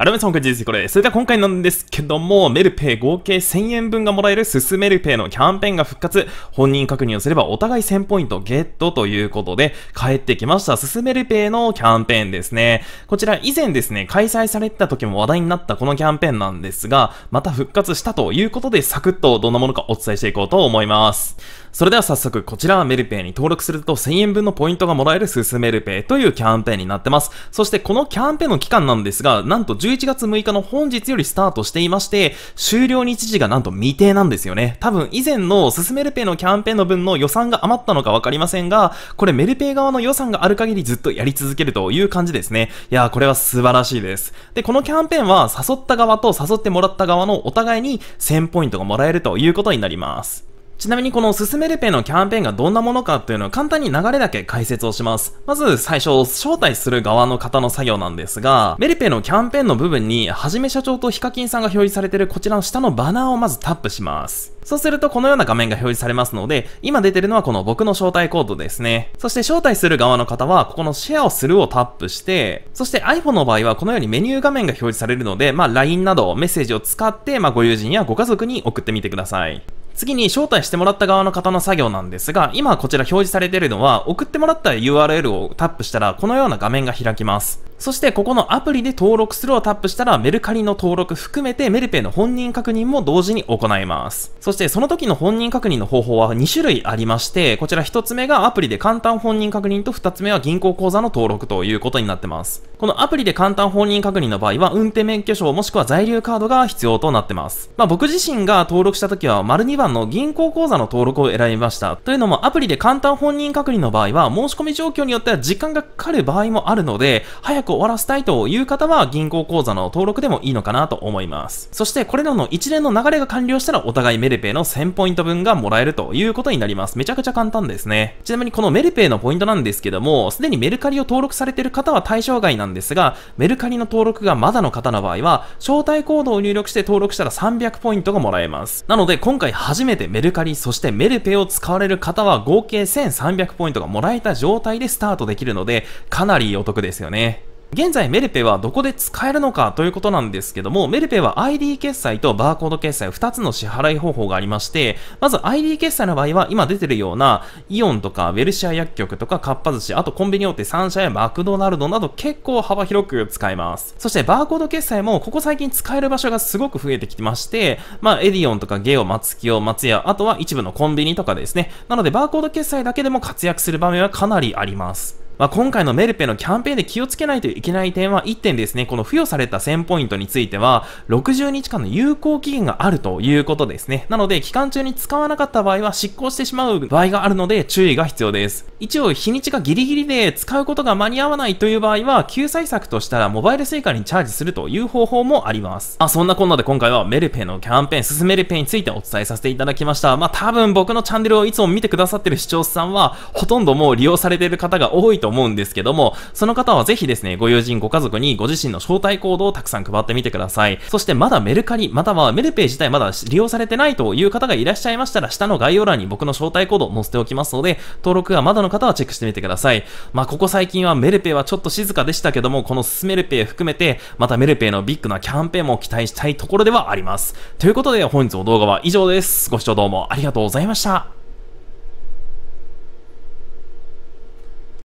あらめさん、こんにちは。これ。それでは今回なんですけども、メルペイ合計1000円分がもらえるすすメルペイのキャンペーンが復活。本人確認をすればお互い1000ポイントゲットということで、帰ってきました。すすメルペイのキャンペーンですね。こちら以前ですね、開催された時も話題になったこのキャンペーンなんですが、また復活したということで、サクッとどんなものかお伝えしていこうと思います。それでは早速、こちらはメルペイに登録すると1000円分のポイントがもらえるススメルペイというキャンペーンになってます。そしてこのキャンペーンの期間なんですが、なんと11月6日の本日よりスタートしていまして、終了日時がなんと未定なんですよね。多分以前のススメルペイのキャンペーンの分の予算が余ったのかわかりませんが、これメルペイ側の予算がある限りずっとやり続けるという感じですね。いやーこれは素晴らしいです。で、このキャンペーンは誘った側と誘ってもらった側のお互いに1000ポイントがもらえるということになります。ちなみにこのすめるペのキャンペーンがどんなものかっていうのを簡単に流れだけ解説をします。まず最初、招待する側の方の作業なんですが、メルペのキャンペーンの部分に、はじめ社長とヒカキンさんが表示されているこちらの下のバナーをまずタップします。そうするとこのような画面が表示されますので、今出てるのはこの僕の招待コードですね。そして招待する側の方は、ここのシェアをするをタップして、そして iPhone の場合はこのようにメニュー画面が表示されるので、まあ LINE などメッセージを使って、まあご友人やご家族に送ってみてください。次に招待してもらった側の方の作業なんですが、今こちら表示されているのは、送ってもらった URL をタップしたら、このような画面が開きます。そしてここのアプリで登録するをタップしたらメルカリの登録含めてメルペイの本人確認も同時に行います。そしてその時の本人確認の方法は2種類ありまして、こちら1つ目がアプリで簡単本人確認と2つ目は銀行口座の登録ということになってます。このアプリで簡単本人確認の場合は運転免許証もしくは在留カードが必要となってます。まあ僕自身が登録した時は丸2番の銀行口座の登録を選びました。というのもアプリで簡単本人確認の場合は申し込み状況によっては時間がかかる場合もあるので、早く終わらせたいという方は銀行口座の登録でもいいのかなと思います。そしてこれらの一連の流れが完了したらお互いメルペイの1000ポイント分がもらえるということになります。めちゃくちゃ簡単ですね。ちなみにこのメルペイのポイントなんですけども、すでにメルカリを登録されている方は対象外なんですが、メルカリの登録がまだの方の場合は、招待コードを入力して登録したら300ポイントがもらえます。なので今回初めてメルカリ、そしてメルペイを使われる方は合計1300ポイントがもらえた状態でスタートできるので、かなりお得ですよね。現在メルペはどこで使えるのかということなんですけども、メルペは ID 決済とバーコード決済2つの支払い方法がありまして、まず ID 決済の場合は今出てるようなイオンとかウェルシア薬局とかかっぱ寿司、あとコンビニ大手3社やマクドナルドなど結構幅広く使えます。そしてバーコード決済もここ最近使える場所がすごく増えてきてまして、まあエディオンとかゲオ、松清、松屋、あとは一部のコンビニとかですね。なのでバーコード決済だけでも活躍する場面はかなりあります。まあ、今回のメルペのキャンペーンで気をつけないといけない点は1点ですね、この付与された1000ポイントについては、60日間の有効期限があるということですね。なので、期間中に使わなかった場合は失効してしまう場合があるので、注意が必要です。一応、日にちがギリギリで使うことが間に合わないという場合は、救済策としたらモバイル suica にチャージするという方法もあります。あ、そんなこんなで今回はメルペのキャンペーン、進めるペについてお伝えさせていただきました。まあ、多分僕のチャンネルをいつも見てくださってる視聴者さんは、ほとんどもう利用されている方が多いと思うんですけども、その方はぜひですね、ご友人、ご家族にご自身の招待コードをたくさん配ってみてください。そしてまだメルカリ、またはメルペイ自体まだ利用されてないという方がいらっしゃいましたら、下の概要欄に僕の招待コードを載せておきますので、登録がまだの方はチェックしてみてください。まあ、ここ最近はメルペイはちょっと静かでしたけども、このスメルペイ含めて、またメルペイのビッグなキャンペーンも期待したいところではあります。ということで、本日の動画は以上です。ご視聴どうもありがとうございました。